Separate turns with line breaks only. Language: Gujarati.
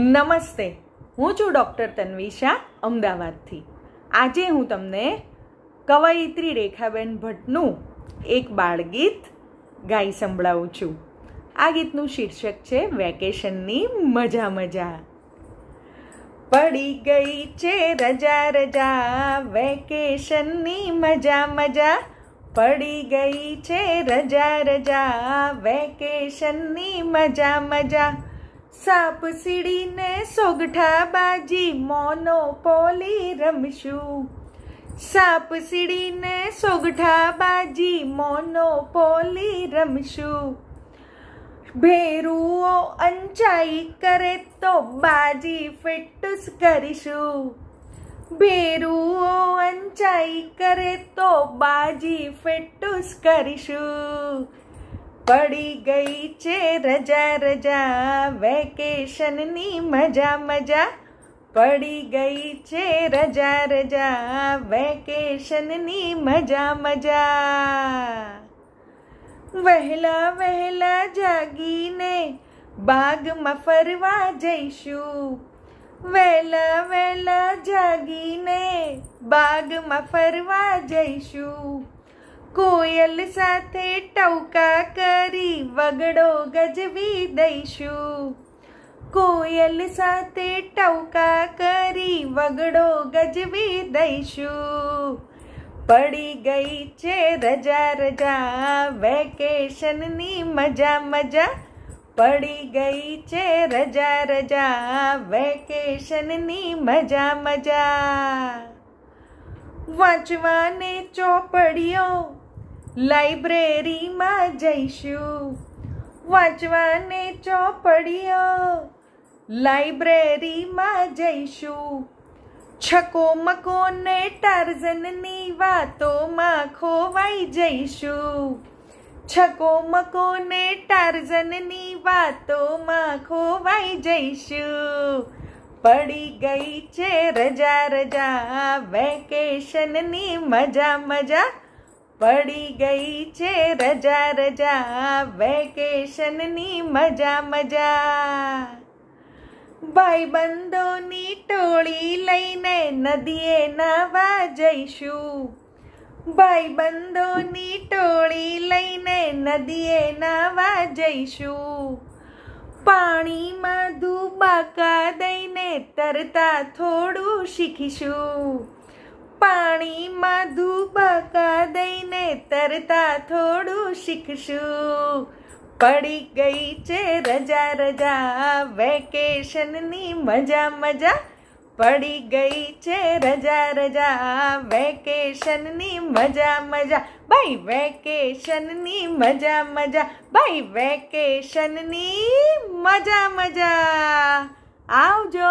નમસ્તે હું છું ડૉક્ટર તન્વિશા અમદાવાદથી આજે હું તમને કવાયત્રી રેખાબેન ભટ્ટનું એક બાળગીત ગાઈ સંભળાવું છું આ ગીતનું શીર્ષક છે વેકેશનની મજા મજા પડી ગઈ છે રજા રજા વેકેશનની મજા મજા પડી ગઈ છે રજા રજા વેકેશનની મજા મજા સાપ સીડી ને સોગઠા બાજી મોનોપોલી રમશુ સાપ સીડી ને સોગઠા બાજી મોનોપોલી રમશુ બેરુ ઓ અંચાઈ કરે તો બાજી ફિટુસ કરીશુ બેરુ ઓ અંચાઈ કરે તો બાજી ફિટુસ કરીશુ પડી ગઈ છે રજા રજા વેકેશનની મજા મજા પડી ગઈ છે રજા રજા વેકેશનની મજા મજા વહેલા વહેલા જાગીને બાગમાં ફરવા જઈશું વહેલા વહેલા જાગીને બાગમાં ફરવા જઈશું કોયલ સાથે ટૌકા કરી વગડો ગજવી દઈશું કોયલ સાથે ટૌકા કરી વગડો ગજવી દઈશું પડી ગઈ છે રજા રજા વેકેશનની મજા મજા પડી ગઈ છે રજા રજા વેકેશનની મજા મજા વાંચવાને ચોપડીઓ લાઇબ્રેરીમાં જઈશું વાંચવાને ચોપડીઓ લાઇબ્રેરીમાં જઈશું છકો મકો ને ટાર્ઝનની વાતોમાં ખોવાઈ જઈશું છકો મકો ને ટાર્ઝનની વાતોમાં ખોવાઈ જઈશું પડી ગઈ છે રજા રજા વેકેશનની મજા મજા પડી ગઈ છે રજા રજા વેકેશનની મજા મજા ભાઈબંધોની ટોળી લઈને નદીએ નાવા જઈશું ભાઈબંધોની ટોળી લઈને નદીએ નાવા જઈશું પાણીમાં દુબાકા દઈને તરતા થોડું શીખીશું પાણીમાં ધુબકા દઈને તરતા થોડું શીખશું પડી ગઈ છે રજા રજા વેકેશનની મજા મજા પડી ગઈ છે રજા રજા વેકેશનની મજા મજા ભાઈ વેકેશનની મજા મજા ભાઈ વેકેશનની મજા મજા આવજો